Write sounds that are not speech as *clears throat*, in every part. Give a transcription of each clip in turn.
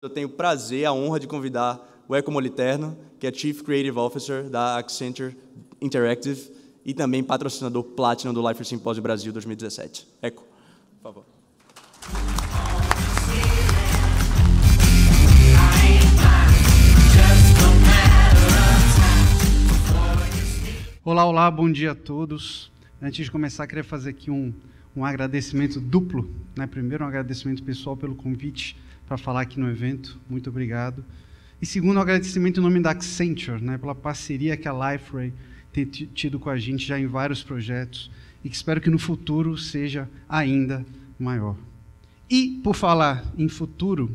Eu tenho o prazer, a honra de convidar o Eco Moliterno, que é Chief Creative Officer da Accenture Interactive e também patrocinador Platinum do Life Symposium Brasil 2017. Eco, por favor. Olá, olá, bom dia a todos. Antes de começar, queria fazer aqui um, um agradecimento duplo. Né? Primeiro, um agradecimento pessoal pelo convite para falar aqui no evento. Muito obrigado. E segundo, um agradecimento em nome da Accenture, né, pela parceria que a Liferay tem tido com a gente já em vários projetos e que espero que no futuro seja ainda maior. E, por falar em futuro,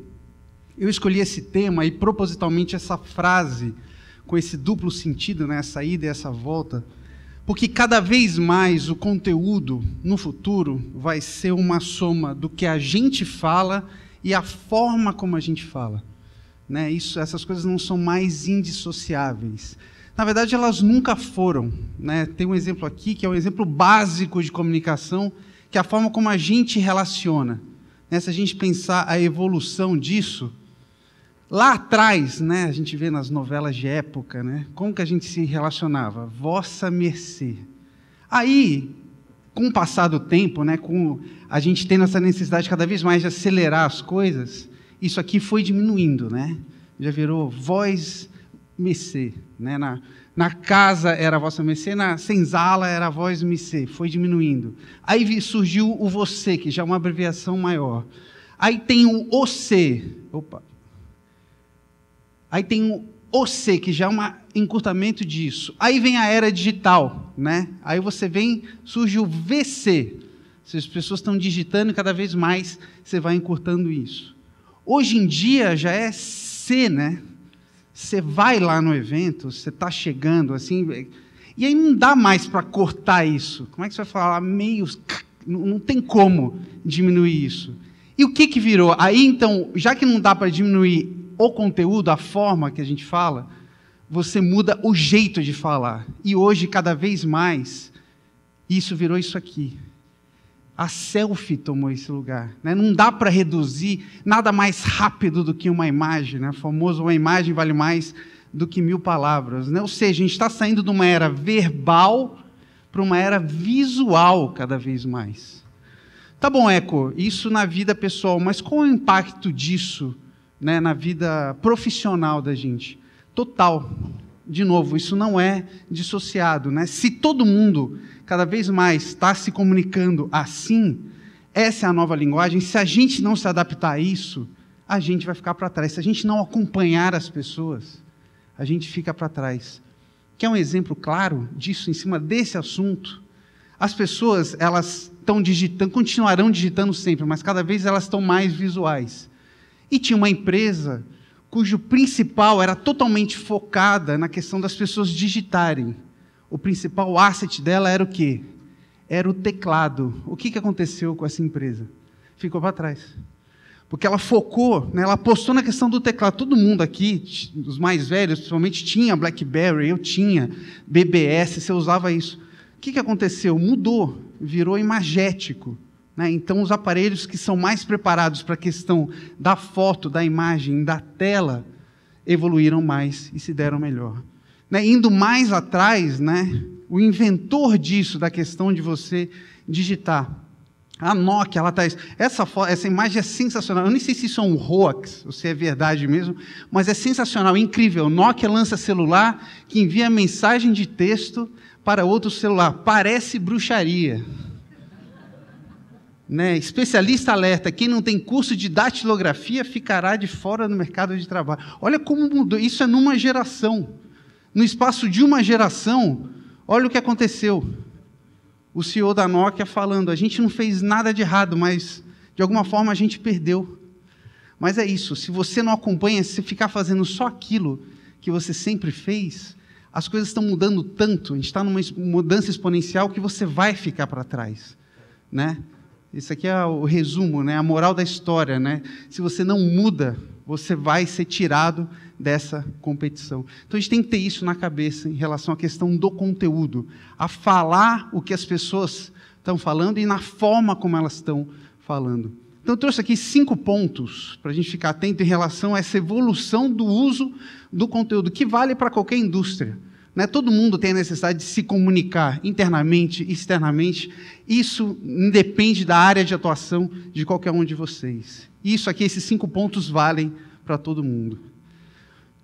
eu escolhi esse tema e propositalmente essa frase com esse duplo sentido, né, essa ida e essa volta, porque cada vez mais o conteúdo no futuro vai ser uma soma do que a gente fala e a forma como a gente fala. Né? Isso, essas coisas não são mais indissociáveis. Na verdade, elas nunca foram. Né? Tem um exemplo aqui que é um exemplo básico de comunicação, que é a forma como a gente relaciona. Né? Se a gente pensar a evolução disso, lá atrás, né, a gente vê nas novelas de época, né, como que a gente se relacionava? Vossa mercê. Aí, com o passar do tempo, né, com a gente tendo essa necessidade cada vez mais de acelerar as coisas, isso aqui foi diminuindo, né? Já virou voz mecê, né? Na, na casa era a vossa mecê, na senzala era a voz mecê, foi diminuindo. Aí surgiu o você, que já é uma abreviação maior. Aí tem o OC, opa. Aí tem o ou C, que já é um encurtamento disso. Aí vem a era digital, né? Aí você vem, surge o VC. Se as pessoas estão digitando e cada vez mais você vai encurtando isso. Hoje em dia já é C, né? Você vai lá no evento, você está chegando, assim. É, e aí não dá mais para cortar isso. Como é que você vai falar meios? Não tem como diminuir isso. E o que, que virou? Aí então, já que não dá para diminuir o conteúdo, a forma que a gente fala, você muda o jeito de falar. E hoje, cada vez mais, isso virou isso aqui. A selfie tomou esse lugar. Né? Não dá para reduzir nada mais rápido do que uma imagem. Né? Famoso, uma imagem vale mais do que mil palavras. Né? Ou seja, a gente está saindo de uma era verbal para uma era visual cada vez mais. Tá bom, Eco, isso na vida pessoal, mas qual é o impacto disso né, na vida profissional da gente. Total. De novo, isso não é dissociado. Né? Se todo mundo cada vez mais está se comunicando assim, essa é a nova linguagem. Se a gente não se adaptar a isso, a gente vai ficar para trás. Se a gente não acompanhar as pessoas, a gente fica para trás. Que é um exemplo claro disso em cima desse assunto. As pessoas, elas estão digitando, continuarão digitando sempre, mas cada vez elas estão mais visuais. E tinha uma empresa cujo principal era totalmente focada na questão das pessoas digitarem. O principal asset dela era o quê? Era o teclado. O que, que aconteceu com essa empresa? Ficou para trás. Porque ela focou, né, ela apostou na questão do teclado. Todo mundo aqui, os mais velhos, principalmente, tinha BlackBerry, eu tinha, BBS, você usava isso. O que, que aconteceu? Mudou, virou imagético. Né? Então, os aparelhos que são mais preparados para a questão da foto, da imagem, da tela, evoluíram mais e se deram melhor. Né? Indo mais atrás, né? o inventor disso, da questão de você digitar. A Nokia, ela está. Essa, essa imagem é sensacional. Eu nem sei se isso é um hoax, ou se é verdade mesmo, mas é sensacional, incrível. Nokia lança celular que envia mensagem de texto para outro celular. Parece bruxaria. Né? Especialista alerta: quem não tem curso de datilografia ficará de fora no mercado de trabalho. Olha como mudou. Isso é numa geração. No espaço de uma geração, olha o que aconteceu. O CEO da Nokia falando: a gente não fez nada de errado, mas de alguma forma a gente perdeu. Mas é isso, se você não acompanha, se ficar fazendo só aquilo que você sempre fez, as coisas estão mudando tanto, a gente está numa mudança exponencial que você vai ficar para trás. Né? Isso aqui é o resumo, né? a moral da história. Né? Se você não muda, você vai ser tirado dessa competição. Então a gente tem que ter isso na cabeça em relação à questão do conteúdo, a falar o que as pessoas estão falando e na forma como elas estão falando. Então eu trouxe aqui cinco pontos para a gente ficar atento em relação a essa evolução do uso do conteúdo, que vale para qualquer indústria. Né? Todo mundo tem a necessidade de se comunicar internamente, externamente. Isso independe da área de atuação de qualquer um de vocês. Isso aqui, esses cinco pontos valem para todo mundo.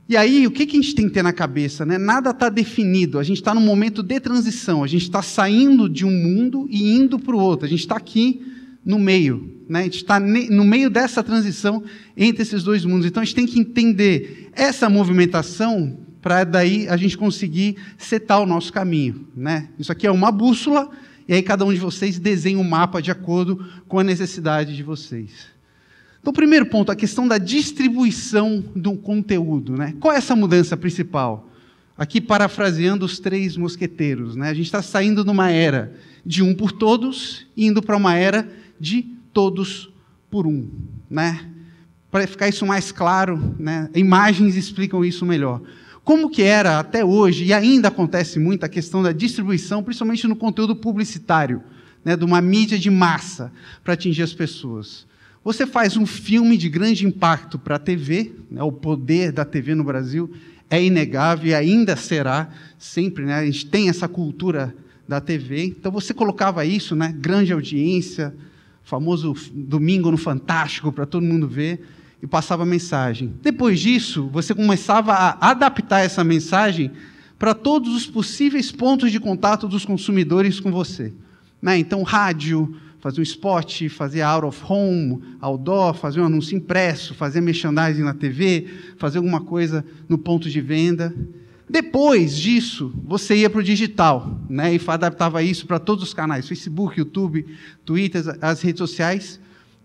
E aí, o que, que a gente tem que ter na cabeça? Né? Nada está definido. A gente está num momento de transição. A gente está saindo de um mundo e indo para o outro. A gente está aqui no meio. Né? A gente está no meio dessa transição entre esses dois mundos. Então, a gente tem que entender essa movimentação para daí a gente conseguir setar o nosso caminho. Né? Isso aqui é uma bússola, e aí cada um de vocês desenha um mapa de acordo com a necessidade de vocês. Então, primeiro ponto, a questão da distribuição do conteúdo. Né? Qual é essa mudança principal? Aqui, parafraseando os três mosqueteiros, né? a gente está saindo de uma era de um por todos, indo para uma era de todos por um. Né? Para ficar isso mais claro, né? imagens explicam isso melhor. Como que era até hoje, e ainda acontece muito, a questão da distribuição, principalmente no conteúdo publicitário, né, de uma mídia de massa para atingir as pessoas. Você faz um filme de grande impacto para a TV, né, o poder da TV no Brasil é inegável e ainda será sempre. Né, a gente tem essa cultura da TV. Então você colocava isso, né, grande audiência, famoso domingo no Fantástico para todo mundo ver e passava a mensagem. Depois disso, você começava a adaptar essa mensagem para todos os possíveis pontos de contato dos consumidores com você. Né? Então, rádio, fazer um spot, fazer out of home, outdoor, fazer um anúncio impresso, fazer merchandising na TV, fazer alguma coisa no ponto de venda. Depois disso, você ia para o digital né? e adaptava isso para todos os canais: Facebook, YouTube, Twitter, as redes sociais.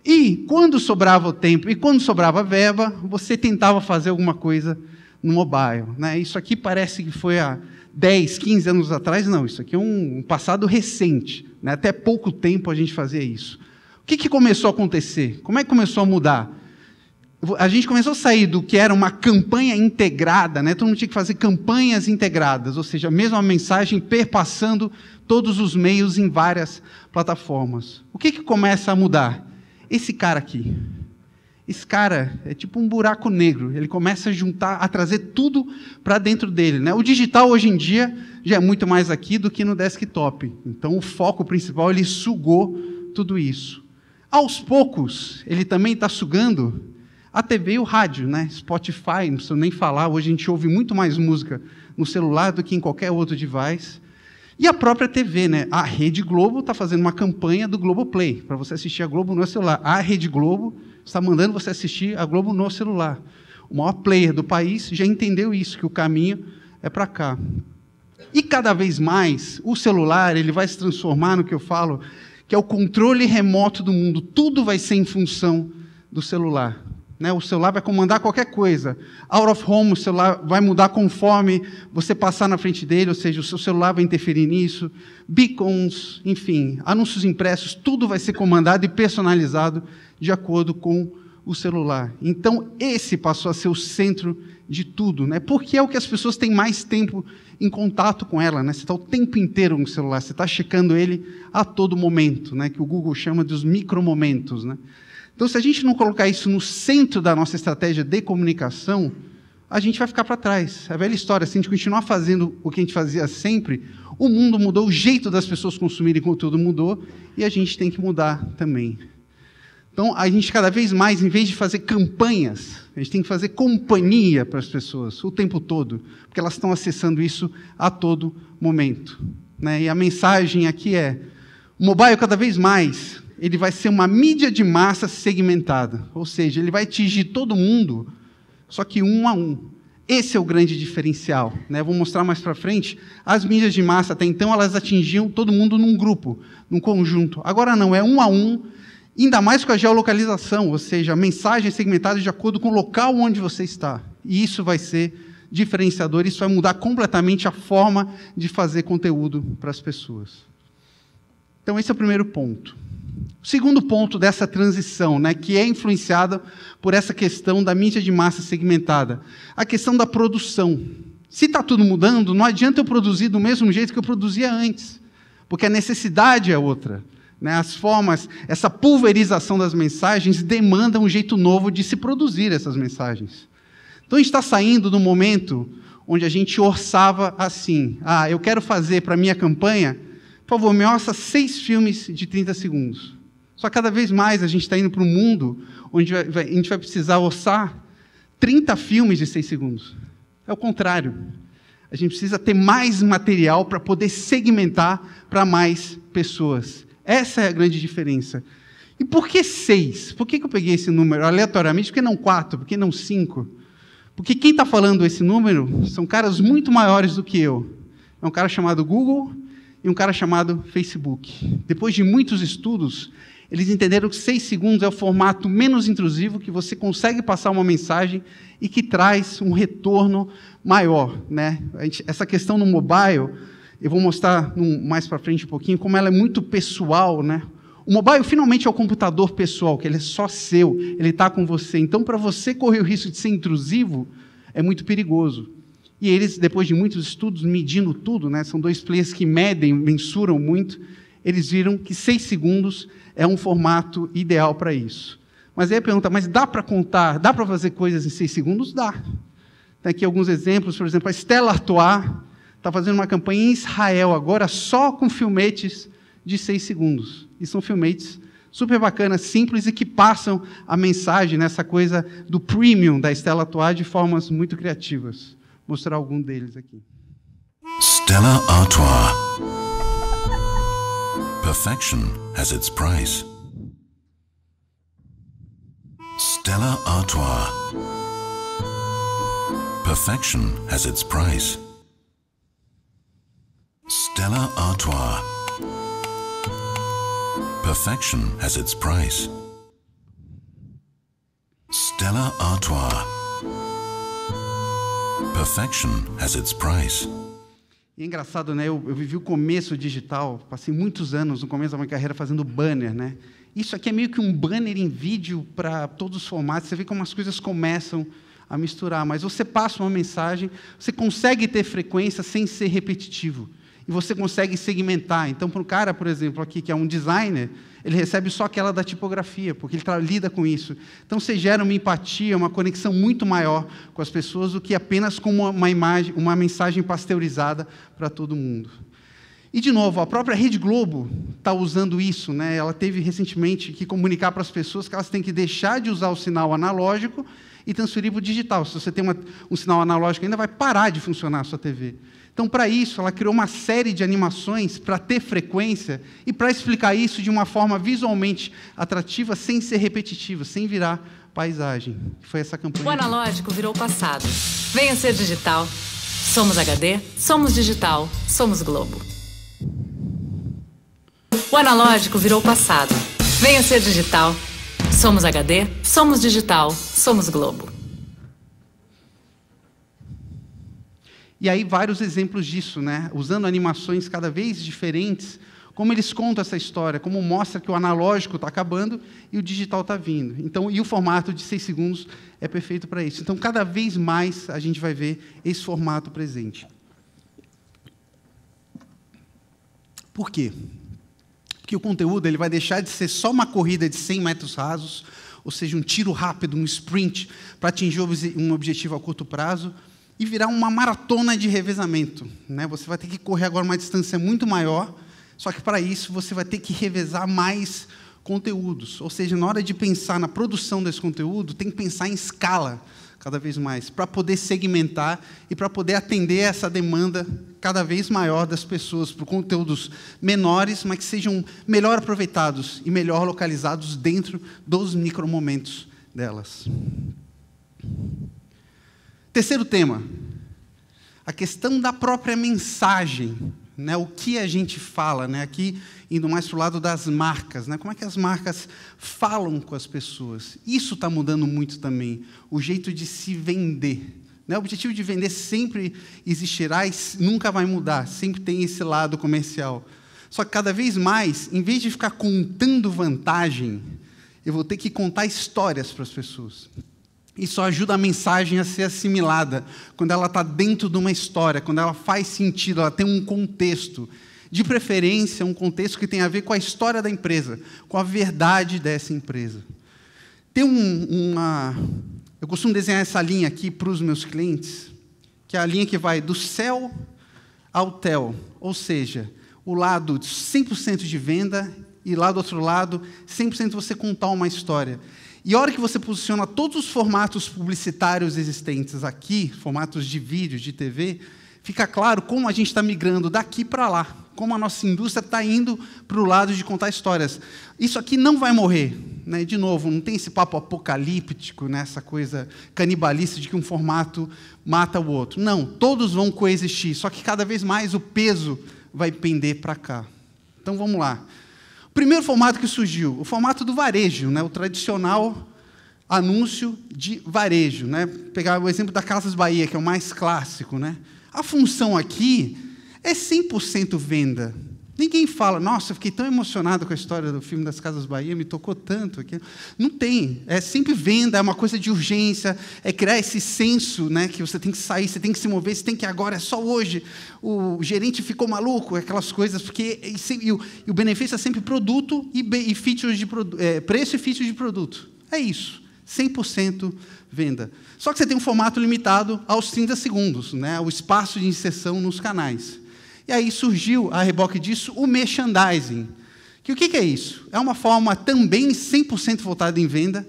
E quando sobrava o tempo e quando sobrava verba, você tentava fazer alguma coisa no mobile. Né? Isso aqui parece que foi há 10, 15 anos atrás, não, isso aqui é um passado recente. Né? Até pouco tempo a gente fazia isso. O que, que começou a acontecer? Como é que começou a mudar? A gente começou a sair do que era uma campanha integrada, né? todo mundo tinha que fazer campanhas integradas, ou seja, a mesma mensagem perpassando todos os meios em várias plataformas. O que, que começa a mudar? esse cara aqui. Esse cara é tipo um buraco negro. Ele começa a juntar, a trazer tudo para dentro dele. Né? O digital hoje em dia já é muito mais aqui do que no desktop. Então o foco principal ele sugou tudo isso. Aos poucos ele também está sugando a TV e o rádio, né? Spotify, não preciso nem falar. Hoje a gente ouve muito mais música no celular do que em qualquer outro device. E a própria TV, né? A Rede Globo está fazendo uma campanha do Globo Play para você assistir a Globo no celular. A Rede Globo está mandando você assistir a Globo no celular. O maior player do país já entendeu isso, que o caminho é para cá. E cada vez mais o celular ele vai se transformar no que eu falo, que é o controle remoto do mundo. Tudo vai ser em função do celular. Né? O celular vai comandar qualquer coisa. Out of home, o celular vai mudar conforme você passar na frente dele, ou seja, o seu celular vai interferir nisso. Beacons, enfim, anúncios impressos, tudo vai ser comandado e personalizado de acordo com o celular. Então, esse passou a ser o centro de tudo, né? porque é o que as pessoas têm mais tempo em contato com ela. Né? Você está o tempo inteiro no celular, você está checando ele a todo momento, né? que o Google chama de os micromomentos. Né? Então, se a gente não colocar isso no centro da nossa estratégia de comunicação, a gente vai ficar para trás. É a velha história, se a gente continuar fazendo o que a gente fazia sempre, o mundo mudou, o jeito das pessoas consumirem conteúdo mudou, e a gente tem que mudar também. Então, a gente cada vez mais, em vez de fazer campanhas, a gente tem que fazer companhia para as pessoas o tempo todo, porque elas estão acessando isso a todo momento. Né? E a mensagem aqui é: o mobile cada vez mais ele vai ser uma mídia de massa segmentada, ou seja, ele vai atingir todo mundo, só que um a um. Esse é o grande diferencial. Né? Vou mostrar mais para frente. As mídias de massa, até então, elas atingiam todo mundo num grupo, num conjunto. Agora não, é um a um, ainda mais com a geolocalização, ou seja, mensagens mensagem segmentada de acordo com o local onde você está. E isso vai ser diferenciador, isso vai mudar completamente a forma de fazer conteúdo para as pessoas. Então, esse é o primeiro ponto. O segundo ponto dessa transição, né, que é influenciada por essa questão da mídia de massa segmentada, a questão da produção. Se está tudo mudando, não adianta eu produzir do mesmo jeito que eu produzia antes, porque a necessidade é outra. Né? As formas, essa pulverização das mensagens demanda um jeito novo de se produzir essas mensagens. Então a gente está saindo do momento onde a gente orçava assim: ah, eu quero fazer para minha campanha por favor, me ossa seis filmes de 30 segundos. Só cada vez mais a gente está indo para um mundo onde a gente vai precisar ossar 30 filmes de seis segundos. É o contrário. A gente precisa ter mais material para poder segmentar para mais pessoas. Essa é a grande diferença. E por que seis? Por que, que eu peguei esse número aleatoriamente? Por que não quatro? Por que não cinco? Porque quem está falando esse número são caras muito maiores do que eu. É um cara chamado Google, e um cara chamado Facebook. Depois de muitos estudos, eles entenderam que seis segundos é o formato menos intrusivo que você consegue passar uma mensagem e que traz um retorno maior. Né? Gente, essa questão no mobile, eu vou mostrar num, mais para frente um pouquinho como ela é muito pessoal. Né? O mobile finalmente é o computador pessoal, que ele é só seu, ele está com você. Então, para você correr o risco de ser intrusivo, é muito perigoso. E eles, depois de muitos estudos, medindo tudo, né, são dois players que medem, mensuram muito, eles viram que seis segundos é um formato ideal para isso. Mas aí a pergunta, mas dá para contar, dá para fazer coisas em seis segundos? Dá. Tem aqui alguns exemplos, por exemplo, a Stella Artois está fazendo uma campanha em Israel agora só com filmetes de seis segundos. E são filmetes super bacanas, simples e que passam a mensagem nessa coisa do premium da Stella Artois de formas muito criativas. mostrar algum deles aqui. Stella Artois. Perfection has its price. Stella Artois. Perfection has its price. Stella Artois. Perfection has its price. Stella Artois. Perfection has its price. E é engraçado, né? Eu, eu, vivi o começo digital, passei muitos anos no começo da minha carreira fazendo banner, né? Isso aqui é meio que um banner em vídeo para todos os formatos. Você vê como as coisas começam a misturar, mas você passa uma mensagem, você consegue ter frequência sem ser repetitivo e você consegue segmentar. Então, para um cara, por exemplo, aqui que é um designer, ele recebe só aquela da tipografia, porque ele tá, lida com isso. Então, você gera uma empatia, uma conexão muito maior com as pessoas do que apenas com uma, imagem, uma mensagem pasteurizada para todo mundo. E, de novo, a própria Rede Globo está usando isso. Né? Ela teve recentemente que comunicar para as pessoas que elas têm que deixar de usar o sinal analógico e transferir para o digital. Se você tem uma, um sinal analógico ainda, vai parar de funcionar a sua TV. Então, para isso, ela criou uma série de animações para ter frequência e para explicar isso de uma forma visualmente atrativa, sem ser repetitiva, sem virar paisagem. Foi essa campanha. O analógico virou passado. Venha ser digital. Somos HD, somos digital, somos Globo. O analógico virou passado. Venha ser digital. Somos HD, somos digital, somos Globo. E aí vários exemplos disso, né? usando animações cada vez diferentes, como eles contam essa história, como mostra que o analógico está acabando e o digital está vindo. Então, e o formato de 6 segundos é perfeito para isso. Então, cada vez mais a gente vai ver esse formato presente. Por quê? Porque o conteúdo ele vai deixar de ser só uma corrida de 100 metros rasos, ou seja, um tiro rápido, um sprint, para atingir um objetivo a curto prazo, e virar uma maratona de revezamento. Né? Você vai ter que correr agora uma distância muito maior, só que para isso você vai ter que revezar mais conteúdos. Ou seja, na hora de pensar na produção desse conteúdo, tem que pensar em escala cada vez mais, para poder segmentar e para poder atender essa demanda cada vez maior das pessoas por conteúdos menores, mas que sejam melhor aproveitados e melhor localizados dentro dos micromomentos delas. Terceiro tema, a questão da própria mensagem, né? o que a gente fala, né? aqui indo mais para o lado das marcas, né? como é que as marcas falam com as pessoas. Isso está mudando muito também, o jeito de se vender. Né? O objetivo de vender sempre existirá e nunca vai mudar, sempre tem esse lado comercial. Só que cada vez mais, em vez de ficar contando vantagem, eu vou ter que contar histórias para as pessoas. Isso ajuda a mensagem a ser assimilada quando ela está dentro de uma história, quando ela faz sentido, ela tem um contexto. De preferência, um contexto que tem a ver com a história da empresa, com a verdade dessa empresa. Tem um, uma. Eu costumo desenhar essa linha aqui para os meus clientes, que é a linha que vai do céu ao tel, ou seja, o lado de 100% de venda e lá do outro lado, 100% você contar uma história. E a hora que você posiciona todos os formatos publicitários existentes aqui, formatos de vídeo, de TV, fica claro como a gente está migrando daqui para lá, como a nossa indústria está indo para o lado de contar histórias. Isso aqui não vai morrer. Né? De novo, não tem esse papo apocalíptico, né? essa coisa canibalista de que um formato mata o outro. Não, todos vão coexistir, só que cada vez mais o peso vai pender para cá. Então vamos lá. Primeiro formato que surgiu, o formato do varejo, né? o tradicional anúncio de varejo. Né? Pegar o exemplo da Casas Bahia, que é o mais clássico. Né? A função aqui é 100% venda. Ninguém fala, nossa, eu fiquei tão emocionado com a história do filme das Casas Bahia, me tocou tanto. Aqui. Não tem. É sempre venda, é uma coisa de urgência, é criar esse senso né, que você tem que sair, você tem que se mover, você tem que ir agora, é só hoje. O gerente ficou maluco, aquelas coisas, porque e, e, o, e o, benefício é sempre produto e, e features de é, preço e features de produto. É isso. 100% venda. Só que você tem um formato limitado aos 30 segundos, né, o espaço de inserção nos canais. E aí surgiu, a reboque disso, o merchandising. Que o que é isso? É uma forma também 100% voltada em venda,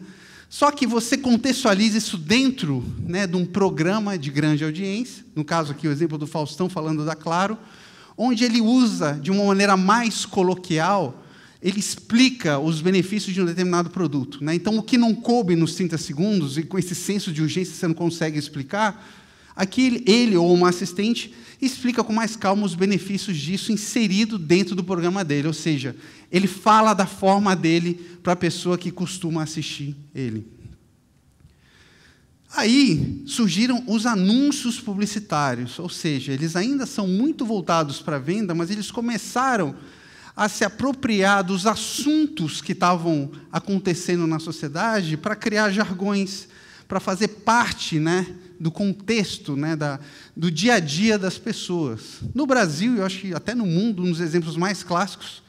só que você contextualiza isso dentro né, de um programa de grande audiência, no caso aqui o exemplo do Faustão falando da Claro, onde ele usa de uma maneira mais coloquial, ele explica os benefícios de um determinado produto. Né? Então, o que não coube nos 30 segundos, e com esse senso de urgência você não consegue explicar, Aqui ele ou uma assistente explica com mais calma os benefícios disso inserido dentro do programa dele, ou seja, ele fala da forma dele para a pessoa que costuma assistir ele. Aí surgiram os anúncios publicitários, ou seja, eles ainda são muito voltados para a venda, mas eles começaram a se apropriar dos assuntos que estavam acontecendo na sociedade para criar jargões, para fazer parte, né? do contexto, né, da, do dia a dia das pessoas. No Brasil, eu acho que até no mundo, um dos exemplos mais clássicos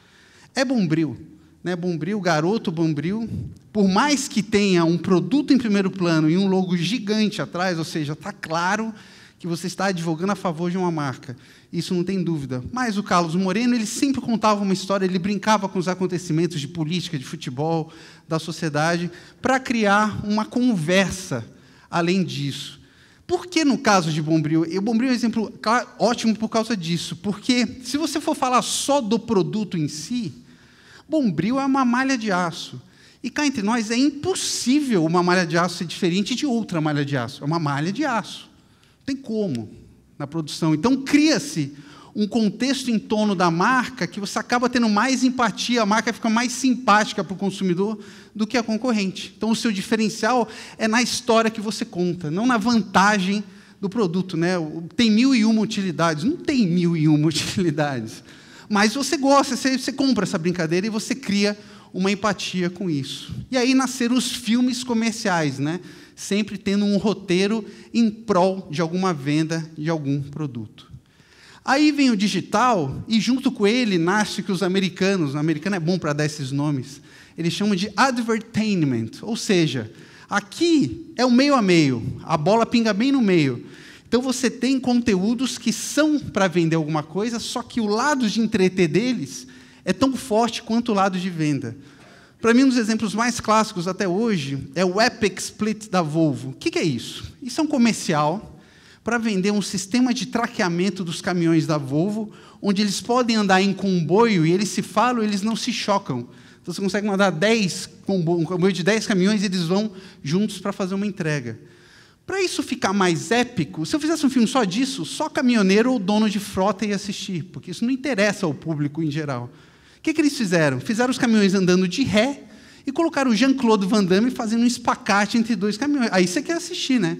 é Bombril. Né, Bombril, garoto Bombril, por mais que tenha um produto em primeiro plano e um logo gigante atrás, ou seja, está claro que você está advogando a favor de uma marca. Isso não tem dúvida. Mas o Carlos Moreno, ele sempre contava uma história, ele brincava com os acontecimentos de política, de futebol, da sociedade, para criar uma conversa além disso. Por que no caso de Bombril? O Bombril é um exemplo ótimo por causa disso, porque se você for falar só do produto em si, Bombril é uma malha de aço. E cá entre nós é impossível uma malha de aço ser diferente de outra malha de aço. É uma malha de aço. Não tem como na produção. Então cria-se um contexto em torno da marca que você acaba tendo mais empatia, a marca fica mais simpática para o consumidor do que a concorrente. Então, o seu diferencial é na história que você conta, não na vantagem do produto. Né? Tem mil e uma utilidades. Não tem mil e uma *laughs* utilidades. Mas você gosta, você, você compra essa brincadeira e você cria uma empatia com isso. E aí nasceram os filmes comerciais, né? sempre tendo um roteiro em prol de alguma venda de algum produto. Aí vem o digital e junto com ele nasce que os americanos, o americano é bom para dar esses nomes, eles chamam de advertainment, ou seja, aqui é o meio a meio, a bola pinga bem no meio. Então você tem conteúdos que são para vender alguma coisa, só que o lado de entreter deles é tão forte quanto o lado de venda. Para mim, um dos exemplos mais clássicos até hoje é o Epic Split da Volvo. O que, que é isso? Isso é um comercial para vender um sistema de traqueamento dos caminhões da Volvo, onde eles podem andar em comboio e eles se falam, eles não se chocam. Então você consegue mandar 10 comboio, um comboio de 10 caminhões e eles vão juntos para fazer uma entrega. Para isso ficar mais épico, se eu fizesse um filme só disso, só caminhoneiro ou dono de frota ia assistir, porque isso não interessa ao público em geral. O que, que eles fizeram? Fizeram os caminhões andando de ré e colocaram o Jean-Claude Van Damme fazendo um espacate entre dois caminhões. Aí você quer assistir, né?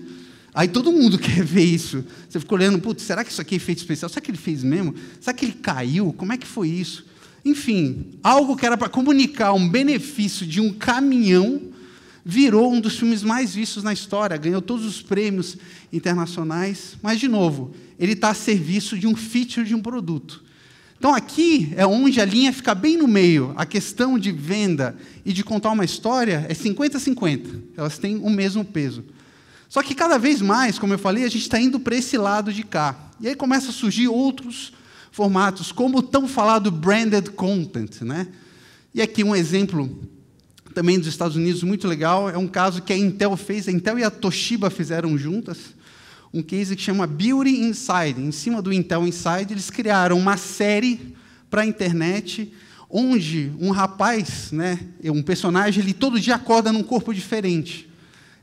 Aí todo mundo *laughs* quer ver isso. Você fica olhando, putz, será que isso aqui é efeito especial? Será que ele fez mesmo? Será que ele caiu? Como é que foi isso? Enfim, algo que era para comunicar um benefício de um caminhão virou um dos filmes mais vistos na história, ganhou todos os prêmios internacionais. Mas, de novo, ele está a serviço de um feature de um produto. Então, aqui é onde a linha fica bem no meio. A questão de venda e de contar uma história é 50-50. Elas têm o mesmo peso. Só que cada vez mais, como eu falei, a gente está indo para esse lado de cá. E aí começa a surgir outros formatos, como o tão falado branded content. Né? E aqui um exemplo também dos Estados Unidos muito legal, é um caso que a Intel fez, a Intel e a Toshiba fizeram juntas, um case que chama Beauty Inside. Em cima do Intel Inside, eles criaram uma série para a internet onde um rapaz, né, um personagem, ele todo dia acorda num corpo diferente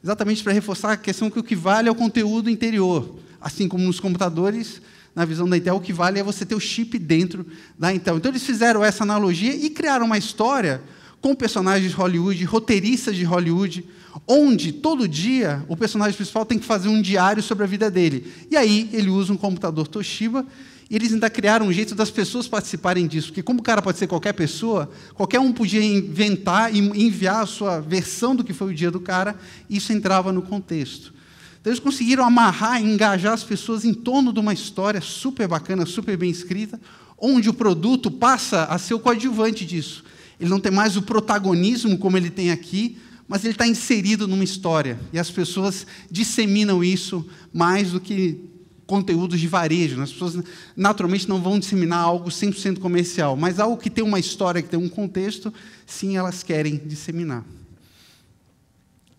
exatamente para reforçar a questão que o que vale é o conteúdo interior. Assim como nos computadores, na visão da Intel, o que vale é você ter o chip dentro da Intel. Então, eles fizeram essa analogia e criaram uma história com personagens de Hollywood, roteiristas de Hollywood, onde todo dia o personagem principal tem que fazer um diário sobre a vida dele. E aí ele usa um computador Toshiba e eles ainda criaram um jeito das pessoas participarem disso, porque como o cara pode ser qualquer pessoa, qualquer um podia inventar e enviar a sua versão do que foi o dia do cara, e isso entrava no contexto. Então eles conseguiram amarrar e engajar as pessoas em torno de uma história super bacana, super bem escrita, onde o produto passa a ser o coadjuvante disso. Ele não tem mais o protagonismo como ele tem aqui, mas ele está inserido numa história. E as pessoas disseminam isso mais do que conteúdos de varejo. Né? As pessoas naturalmente não vão disseminar algo 100% comercial, mas algo que tem uma história, que tem um contexto, sim, elas querem disseminar.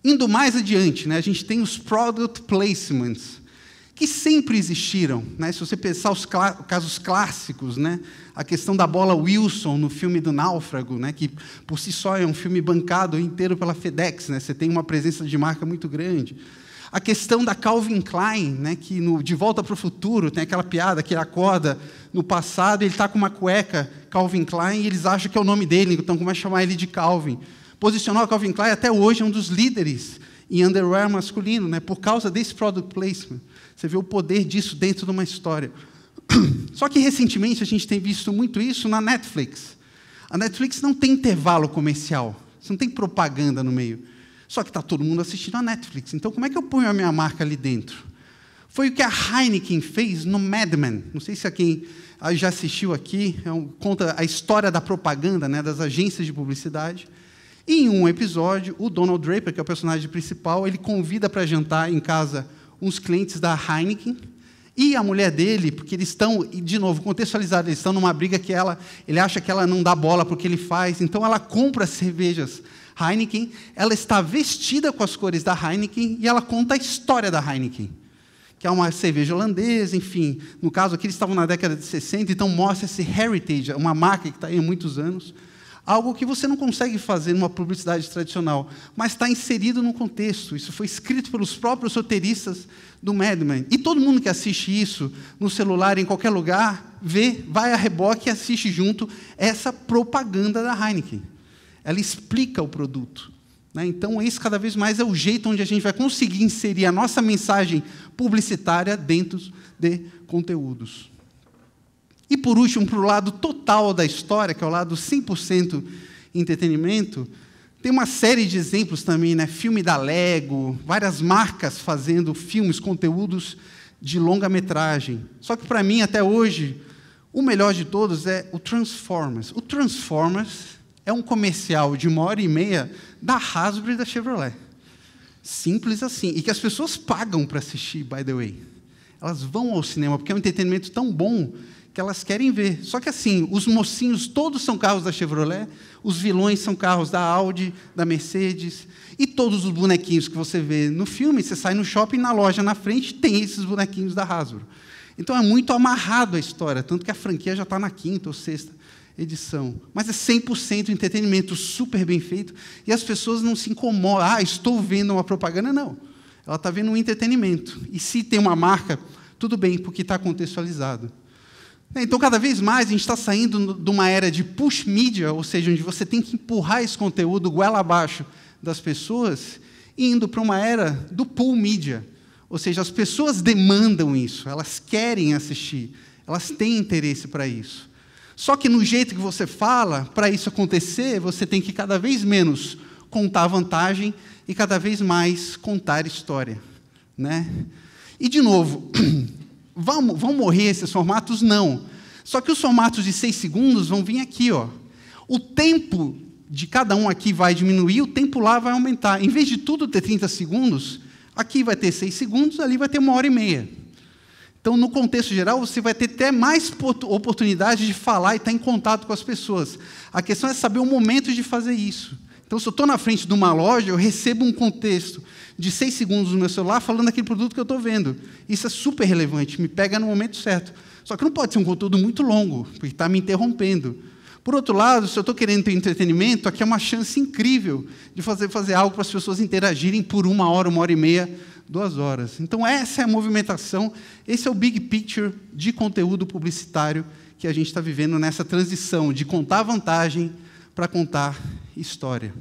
Indo mais adiante, né, a gente tem os product placements, que sempre existiram. Né? Se você pensar os casos clássicos, né? a questão da bola Wilson no filme do Náufrago, né? que por si só é um filme bancado inteiro pela FedEx, né? você tem uma presença de marca muito grande a questão da Calvin Klein, né, que no De Volta para o Futuro tem aquela piada que ele acorda no passado e ele está com uma cueca Calvin Klein e eles acham que é o nome dele, então como é chamar ele de Calvin. a Calvin Klein até hoje é um dos líderes em underwear masculino, né, por causa desse product placement. Você vê o poder disso dentro de uma história. *clears throat* Só que recentemente a gente tem visto muito isso na Netflix. A Netflix não tem intervalo comercial, você não tem propaganda no meio. Só que está todo mundo assistindo a Netflix. Então, como é que eu ponho a minha marca ali dentro? Foi o que a Heineken fez no Mad Men. Não sei se a é quem ah, já assistiu aqui, é um, conta a história da propaganda, né, das agências de publicidade. E em um episódio, o Donald Draper, que é o personagem principal, ele convida para jantar em casa uns clientes da Heineken e a mulher dele, porque eles estão, de novo, contextualizados, eles estão numa briga que ela, ele acha que ela não dá bola porque ele faz, então ela compra cervejas Heineken, ela está vestida com as cores da Heineken e ela conta a história da Heineken, que é uma cerveja holandesa, enfim. No caso aqui, eles estavam na década de 60, então mostra esse heritage, uma marca que está aí há muitos anos. Algo que você não consegue fazer numa publicidade tradicional, mas está inserido no contexto. Isso foi escrito pelos próprios roteiristas do Madman. E todo mundo que assiste isso no celular, em qualquer lugar, vê, vai a reboque e assiste junto essa propaganda da Heineken ela explica o produto. Né? Então, esse cada vez mais é o jeito onde a gente vai conseguir inserir a nossa mensagem publicitária dentro de conteúdos. E, por último, para o lado total da história, que é o lado 100% entretenimento, tem uma série de exemplos também, né? Filme da Lego, várias marcas fazendo filmes, conteúdos de longa metragem. Só que para mim até hoje o melhor de todos é o Transformers. O Transformers é um comercial de uma hora e meia da Hasbro e da Chevrolet. Simples assim. E que as pessoas pagam para assistir, by the way. Elas vão ao cinema, porque é um entretenimento tão bom que elas querem ver. Só que assim, os mocinhos todos são carros da Chevrolet, os vilões são carros da Audi, da Mercedes, e todos os bonequinhos que você vê no filme, você sai no shopping, na loja na frente, tem esses bonequinhos da Hasbro. Então é muito amarrado a história, tanto que a franquia já está na quinta ou sexta edição. Mas é 100% entretenimento, super bem feito. E as pessoas não se incomodam. Ah, estou vendo uma propaganda. Não. Ela está vendo um entretenimento. E se tem uma marca, tudo bem, porque está contextualizado. É, então, cada vez mais, a gente está saindo de uma era de push media, ou seja, onde você tem que empurrar esse conteúdo goela abaixo das pessoas, indo para uma era do pull media, Ou seja, as pessoas demandam isso, elas querem assistir, elas têm interesse para isso. Só que no jeito que você fala, para isso acontecer, você tem que cada vez menos contar vantagem e cada vez mais contar história, né? E de novo, *clears throat* vão, vão morrer esses formatos? Não. Só que os formatos de seis segundos vão vir aqui, ó. O tempo de cada um aqui vai diminuir, o tempo lá vai aumentar. Em vez de tudo ter 30 segundos, aqui vai ter seis segundos, ali vai ter uma hora e meia. Então, no contexto geral, você vai ter até mais oportunidade de falar e estar em contato com as pessoas. A questão é saber o momento de fazer isso. Então, se eu estou na frente de uma loja, eu recebo um contexto de seis segundos no meu celular falando daquele produto que eu estou vendo. Isso é super relevante, me pega no momento certo. Só que não pode ser um conteúdo muito longo, porque está me interrompendo. Por outro lado, se eu estou querendo ter entretenimento, aqui é uma chance incrível de fazer, fazer algo para as pessoas interagirem por uma hora, uma hora e meia duas horas. Então, essa é a movimentação, esse é o big picture de conteúdo publicitário que a gente está vivendo nessa transição de contar vantagem para contar história.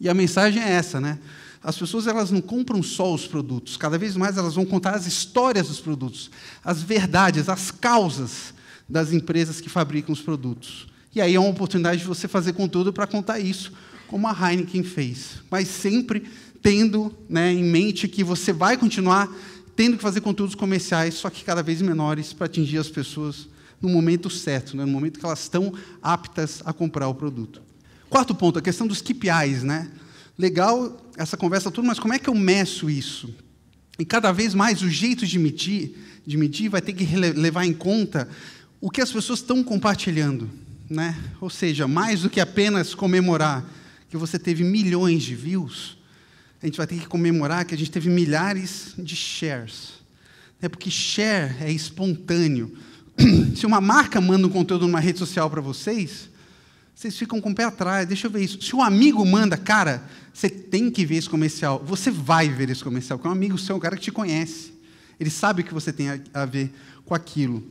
E a mensagem é essa, né? As pessoas elas não compram só os produtos, cada vez mais elas vão contar as histórias dos produtos, as verdades, as causas das empresas que fabricam os produtos. E aí é uma oportunidade de você fazer conteúdo para contar isso, como a Heineken fez, mas sempre tendo né, em mente que você vai continuar tendo que fazer conteúdos comerciais, só que cada vez menores, para atingir as pessoas no momento certo, né, no momento que elas estão aptas a comprar o produto. Quarto ponto, a questão dos KPIs. Né? Legal essa conversa toda, mas como é que eu meço isso? E cada vez mais o jeito de medir, de medir vai ter que levar em conta o que as pessoas estão compartilhando. Né? Ou seja, mais do que apenas comemorar que você teve milhões de views, a gente vai ter que comemorar que a gente teve milhares de shares. É Porque share é espontâneo. *clears throat* Se uma marca manda um conteúdo numa rede social para vocês, vocês ficam com o pé atrás, deixa eu ver isso. Se um amigo manda, cara, você tem que ver esse comercial, você vai ver esse comercial, porque é um amigo seu, um cara que te conhece. Ele sabe o que você tem a ver com aquilo.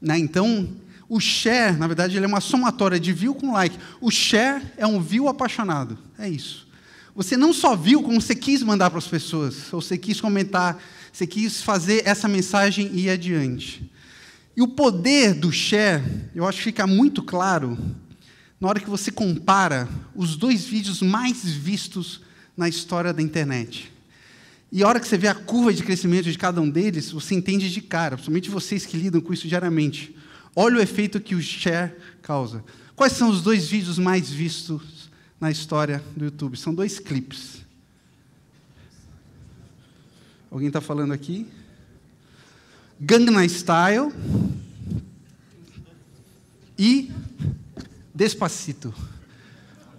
Né? Então, o share, na verdade, ele é uma somatória de view com like. O share é um view apaixonado. É isso. Você não só viu como você quis mandar para as pessoas, ou você quis comentar, você quis fazer essa mensagem ir adiante. E o poder do share, eu acho que fica muito claro na hora que você compara os dois vídeos mais vistos na história da internet. E a hora que você vê a curva de crescimento de cada um deles, você entende de cara, principalmente vocês que lidam com isso diariamente. Olha o efeito que o share causa. Quais são os dois vídeos mais vistos na história do YouTube. São dois clipes. Alguém está falando aqui? Gangnam Style e Despacito.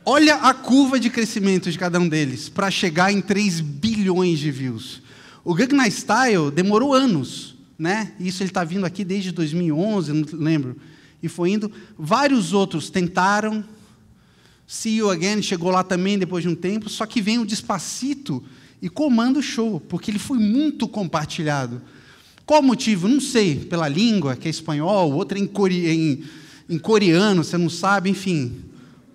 Olha a curva de crescimento de cada um deles para chegar em 3 bilhões de views. O Gangnam Style demorou anos, né? Isso ele está vindo aqui desde 2011, não lembro. E foi indo. Vários outros tentaram, CEO Again chegou lá também depois de um tempo, só que vem o Despacito e comanda o show, porque ele foi muito compartilhado. Qual o motivo? Não sei, pela língua, que é espanhol, outra em, core... em... em coreano, você não sabe, enfim.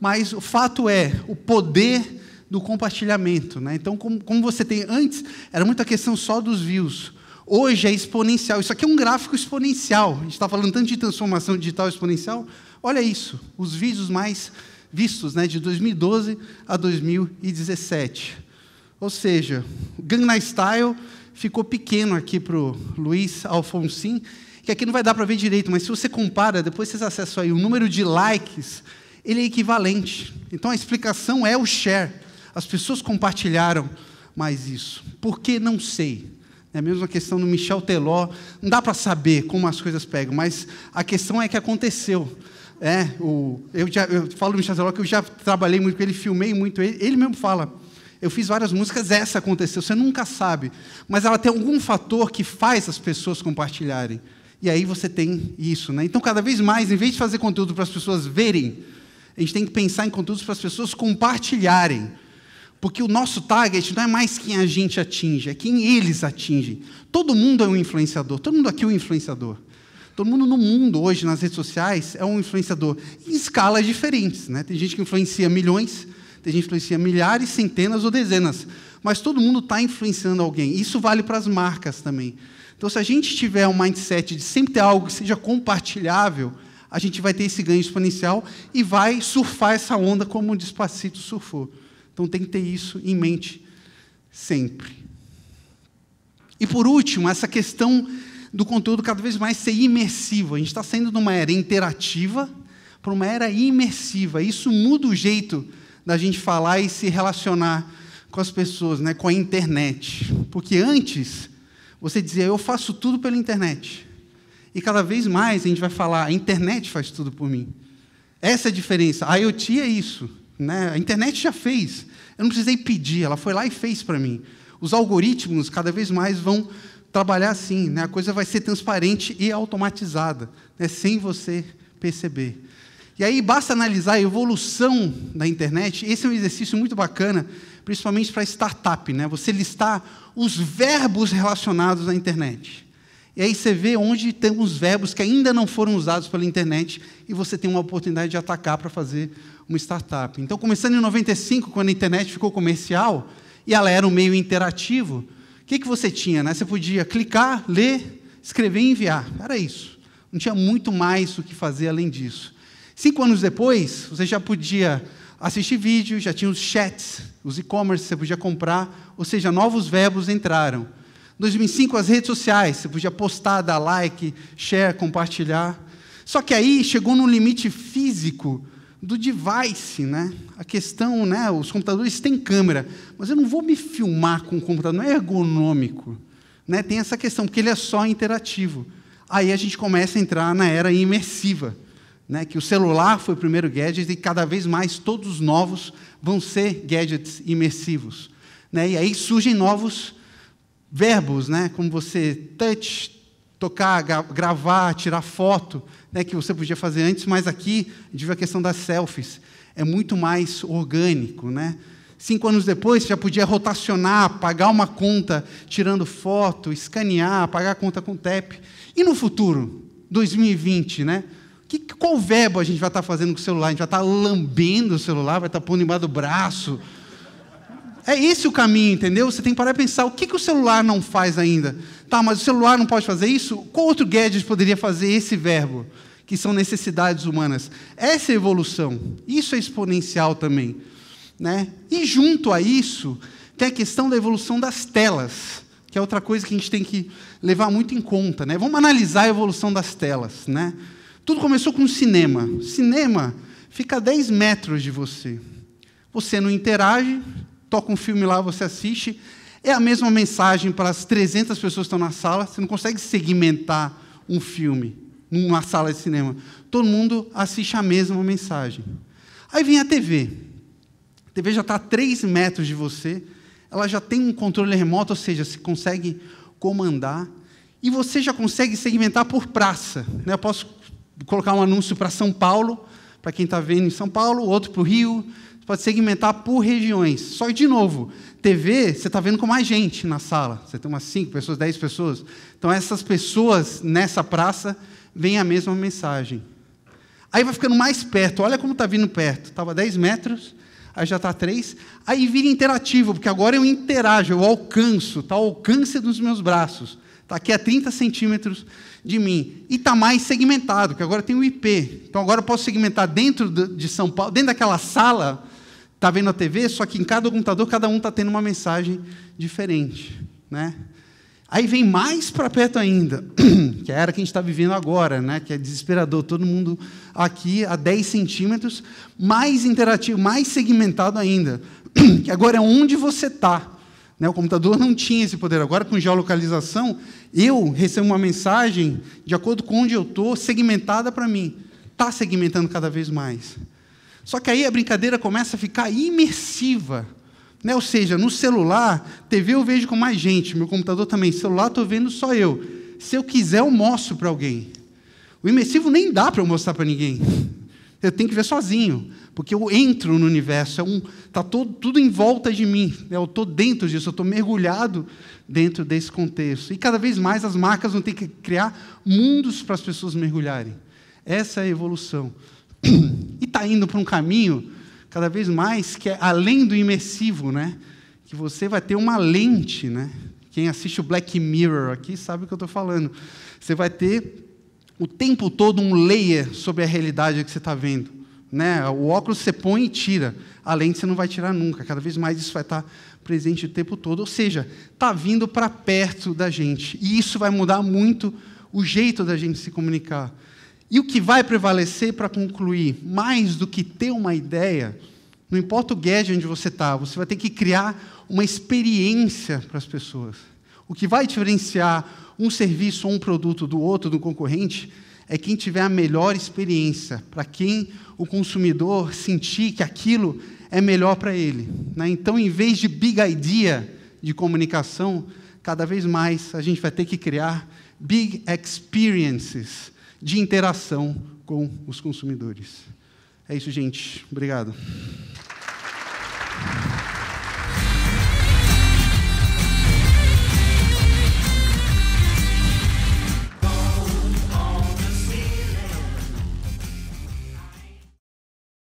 Mas o fato é, o poder do compartilhamento. Né? Então, como, como, você tem antes, era muita questão só dos views. Hoje é exponencial. Isso aqui é um gráfico exponencial. A gente está falando tanto de transformação digital exponencial. Olha isso. Os vídeos mais vistos né, de 2012 a 2017. Ou seja, Gangnam Style ficou pequeno aqui para o Luiz Alfonsin, que aqui não vai dar para ver direito, mas se você compara, depois vocês acessam aí, o número de likes, ele é equivalente. Então a explicação é o share. As pessoas compartilharam mais isso. Por que não sei? É a mesma questão do Michel Teló. Não dá para saber como as coisas pegam, mas a questão é que aconteceu. É, o, eu, já, eu falo do Michel Teló que eu já trabalhei muito com ele, filmei muito ele. Ele mesmo fala: eu fiz várias músicas, essa aconteceu. Você nunca sabe, mas ela tem algum fator que faz as pessoas compartilharem. E aí você tem isso, né? Então, cada vez mais, em vez de fazer conteúdo para as pessoas verem, a gente tem que pensar em conteúdos para as pessoas compartilharem. Porque o nosso target não é mais quem a gente atinge, é quem eles atingem. Todo mundo é um influenciador, todo mundo aqui é um influenciador. Todo mundo no mundo hoje, nas redes sociais, é um influenciador em escalas diferentes. Né? Tem gente que influencia milhões, tem gente que influencia milhares, centenas ou dezenas. Mas todo mundo está influenciando alguém. Isso vale para as marcas também. Então, se a gente tiver um mindset de sempre ter algo que seja compartilhável, a gente vai ter esse ganho exponencial e vai surfar essa onda como o Despacito surfou. Então, tem que ter isso em mente sempre. E, por último, essa questão do conteúdo cada vez mais ser imersivo. A gente está saindo de uma era interativa para uma era imersiva. Isso muda o jeito da gente falar e se relacionar com as pessoas, né, com a internet. Porque antes, você dizia, eu faço tudo pela internet. E cada vez mais a gente vai falar, a internet faz tudo por mim. Essa é a diferença. A IoT é isso. Né? A internet já fez. Eu não precisei pedir, ela foi lá e fez para mim. Os algoritmos cada vez mais vão trabalhar assim, né? a coisa vai ser transparente e automatizada, né? sem você perceber. E aí basta analisar a evolução da internet. Esse é um exercício muito bacana, principalmente para startup, né? Você listar os verbos relacionados à internet. E aí você vê onde tem os verbos que ainda não foram usados pela internet e você tem uma oportunidade de atacar para fazer uma startup. Então, começando em 95, quando a internet ficou comercial e ela era um meio interativo, que, que você tinha? Né? Você podia clicar, ler, escrever e enviar. Era isso. Não tinha muito mais o que fazer além disso. Cinco anos depois, você já podia assistir vídeo, já tinha os chats, os e-commerce, você podia comprar, ou seja, novos verbos entraram. 2005, as redes sociais, você podia postar, dar like, share, compartilhar. Só que aí chegou num limite físico do device, né? A questão, né? Os computadores têm câmera, mas eu não vou me filmar com o computador, não é ergonômico, né? Tem essa questão porque ele é só interativo. Aí a gente começa a entrar na era imersiva, né? Que o celular foi o primeiro gadget e cada vez mais todos os novos vão ser gadgets imersivos, né? E aí surgem novos verbos, né? Como você touch, tocar, gravar, tirar foto, né, que você podia fazer antes, mas aqui a gente vê a questão das selfies. É muito mais orgânico, né? Cinco anos depois, você já podia rotacionar, pagar uma conta tirando foto, escanear, pagar a conta com TEP. E no futuro, 2020, né? Que, qual verbo a gente vai estar tá fazendo com o celular? A gente vai estar tá lambendo o celular, vai estar tá pondo embaixo do braço. É esse o caminho, entendeu? Você tem que parar e pensar o que, que o celular não faz ainda. Tá, mas o celular não pode fazer isso? Qual outro gadget poderia fazer esse verbo? Que são necessidades humanas. Essa é evolução. Isso é exponencial também. Né? E junto a isso, tem a questão da evolução das telas, que é outra coisa que a gente tem que levar muito em conta. Né? Vamos analisar a evolução das telas. Né? Tudo começou com o cinema. O cinema fica a 10 metros de você. Você não interage, toca um filme lá, você assiste, é a mesma mensagem para as 300 pessoas que estão na sala, você não consegue segmentar um filme numa sala de cinema. Todo mundo assiste a mesma mensagem. Aí vem a TV. A TV já está a 3 metros de você, ela já tem um controle remoto, ou seja, se consegue comandar. E você já consegue segmentar por praça. Né? Eu posso colocar um anúncio para São Paulo, para quem está vendo em São Paulo, outro para o Rio, pode segmentar por regiões. Só que, de novo, TV, você está vendo com mais gente na sala. Você tem umas 5 pessoas, 10 pessoas. Então, essas pessoas nessa praça vêm a mesma mensagem. Aí vai ficando mais perto. Olha como está vindo perto. Estava 10 metros, aí já está 3. Aí vira interativo, porque agora eu interajo, eu alcanço. Está alcance dos meus braços. Está aqui a 30 centímetros de mim. E está mais segmentado, porque agora tem o IP. Então agora eu posso segmentar dentro de São Paulo, dentro daquela sala, está vendo a TV, só que em cada computador cada um está tendo uma mensagem diferente. Né? Aí vem mais para perto ainda, *clears throat* que é a era que a gente está vivendo agora, né? que é desesperador, todo mundo aqui a 10 centímetros, mais interativo, mais segmentado ainda, *clears throat* que agora é onde você está. Né? O computador não tinha esse poder. Agora, com geolocalização, eu recebo uma mensagem de acordo com onde eu estou, segmentada para mim. Está segmentando cada vez mais. Só que aí a brincadeira começa a ficar imersiva. Né? Ou seja, no celular, TV eu vejo com mais gente, meu computador também, celular estou vendo só eu. Se eu quiser, eu mostro para alguém. O imersivo nem dá para eu mostrar para ninguém. Eu tenho que ver sozinho, porque eu entro no universo, está é um, tá todo, tudo em volta de mim, né? eu estou dentro disso, eu estou mergulhado dentro desse contexto. E cada vez mais as marcas vão ter que criar mundos para as pessoas mergulharem. Essa é a evolução e está indo para um caminho cada vez mais que é além do imersivo, né? Que você vai ter uma lente, né? Quem assiste o Black Mirror aqui sabe o que eu estou falando. Você vai ter o tempo todo um layer sobre a realidade que você está vendo. Né? O óculos você põe e tira. A lente você não vai tirar nunca. Cada vez mais isso vai estar tá presente o tempo todo. Ou seja, está vindo para perto da gente. E isso vai mudar muito o jeito da gente se comunicar. E o que vai prevalecer para concluir, mais do que ter uma ideia, não importa o gadget onde você está, você vai ter que criar uma experiência para as pessoas. O que vai diferenciar um serviço ou um produto do outro, do concorrente, é quem tiver a melhor experiência, para quem o consumidor sentir que aquilo é melhor para ele. Né? Então, em vez de big idea de comunicação, cada vez mais a gente vai ter que criar big experiences de interação com os consumidores. É isso, gente. Obrigado.